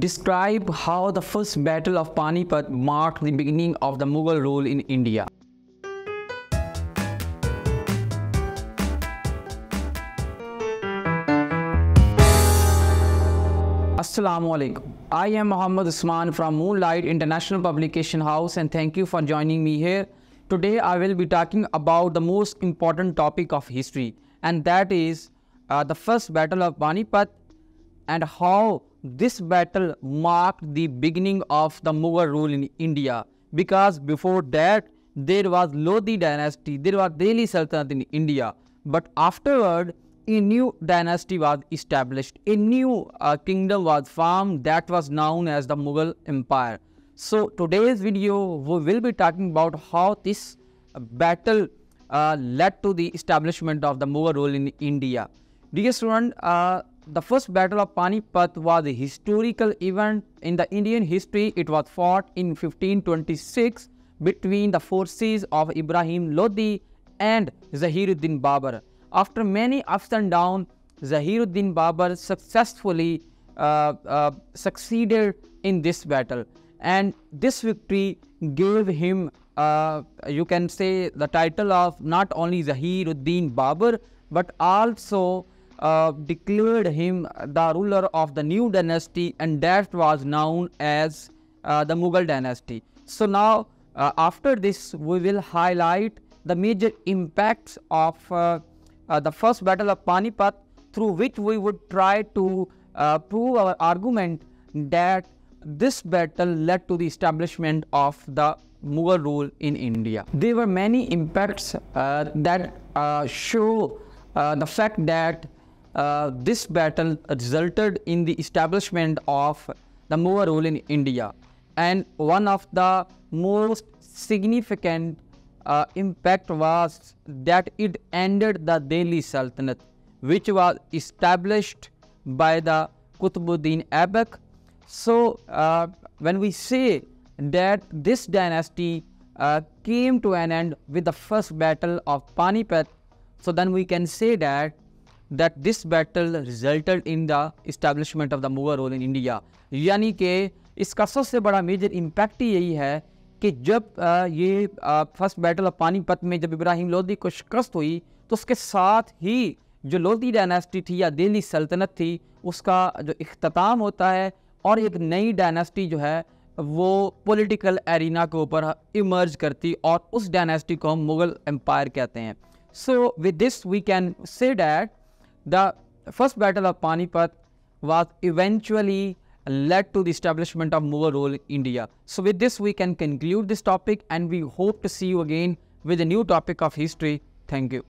describe how the first battle of Panipat marked the beginning of the Mughal rule in India. Assalamualaikum. I am Muhammad Usman from Moonlight International Publication House and thank you for joining me here. Today I will be talking about the most important topic of history and that is uh, the first battle of Panipat and how this battle marked the beginning of the Mughal rule in India because before that there was Lodi dynasty, there was Delhi Sultanate in India. But afterward, a new dynasty was established, a new uh, kingdom was formed that was known as the Mughal Empire. So today's video we will be talking about how this battle uh, led to the establishment of the Mughal rule in India. Dear student, uh, the first battle of Panipat was a historical event in the Indian history. It was fought in 1526 between the forces of Ibrahim Lodi and Zahiruddin Babur. After many ups and downs, Zahiruddin Babur successfully uh, uh, succeeded in this battle and this victory gave him uh, you can say the title of not only Zahiruddin Babur but also uh, declared him the ruler of the new dynasty and that was known as uh, the Mughal dynasty. So now uh, after this we will highlight the major impacts of uh, uh, the first battle of Panipat through which we would try to uh, prove our argument that this battle led to the establishment of the Mughal rule in India. There were many impacts that show uh, the fact that uh, this battle resulted in the establishment of the Mughal rule in India and one of the most significant uh, impact was that it ended the Delhi Sultanate which was established by the Qutbuddin Aibak. So uh, when we say that this dynasty uh, came to an end with the first battle of Panipat so then we can say that that this battle resulted in the establishment of the Mughal rule in India यानी कि इसका सबसे बड़ा major impact he यही है कि जब आ, ये फर्स्ट बैटल ऑफ पानीपत में जब इब्राहिम लोधी को शिकस्त हुई तो उसके साथ ही जो लोधी डायनेस्टी थी या दिल्ली सल्तनत थी उसका जो अख्ताम होता है और एक नई डायनेस्टी जो है वो पॉलिटिकल एरिना के ऊपर इमर्ज करती और उस डायनेस्टी को हम मुग़ल एम्पायर कहते हैं so with this we can say that The first battle of Panipat was eventually led to the establishment of Mughal rule in India. So with this we can conclude this topic and we hope to see you again with a new topic of history. Thank you.